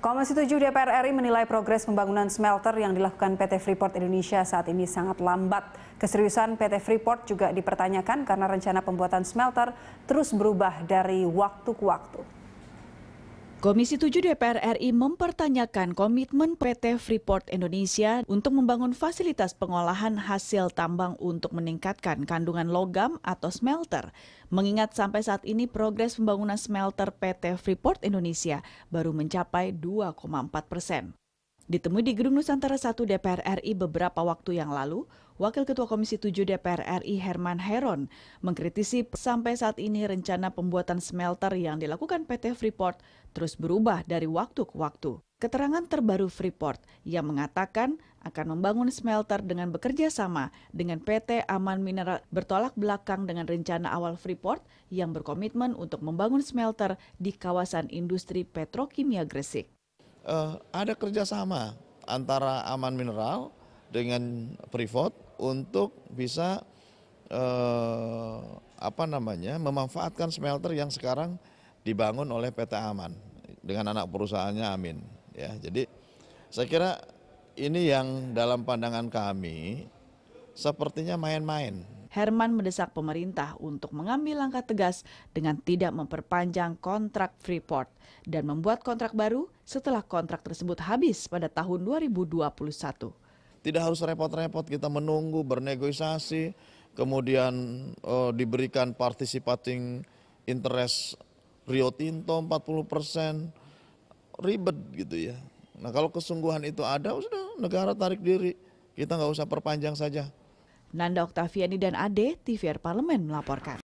Komisi 7 DPR RI menilai progres pembangunan smelter yang dilakukan PT Freeport Indonesia saat ini sangat lambat. Keseriusan PT Freeport juga dipertanyakan karena rencana pembuatan smelter terus berubah dari waktu ke waktu. Komisi 7 DPR RI mempertanyakan komitmen PT Freeport Indonesia untuk membangun fasilitas pengolahan hasil tambang untuk meningkatkan kandungan logam atau smelter, mengingat sampai saat ini progres pembangunan smelter PT Freeport Indonesia baru mencapai 2,4 persen. Ditemui di Gedung Nusantara 1 DPR RI beberapa waktu yang lalu, Wakil Ketua Komisi 7 DPR RI Herman Heron mengkritisi sampai saat ini rencana pembuatan smelter yang dilakukan PT Freeport terus berubah dari waktu ke waktu. Keterangan terbaru Freeport yang mengatakan akan membangun smelter dengan bekerja sama dengan PT Aman Mineral bertolak belakang dengan rencana awal Freeport yang berkomitmen untuk membangun smelter di kawasan industri petrokimia Gresik eh, ada kerjasama antara Aman Mineral dengan Freeport untuk bisa eh, apa namanya memanfaatkan smelter yang sekarang dibangun oleh PT Aman dengan anak perusahaannya Amin ya jadi saya kira ini yang dalam pandangan kami sepertinya main-main Herman mendesak pemerintah untuk mengambil langkah tegas dengan tidak memperpanjang kontrak Freeport dan membuat kontrak baru setelah kontrak tersebut habis pada tahun 2021. Tidak harus repot-repot kita menunggu bernegosiasi, kemudian eh, diberikan participating interest Rio Tinto 40 persen, ribet gitu ya. Nah kalau kesungguhan itu ada, sudah negara tarik diri, kita nggak usah perpanjang saja nanda oktaviani dan ade tvr parlemen melaporkan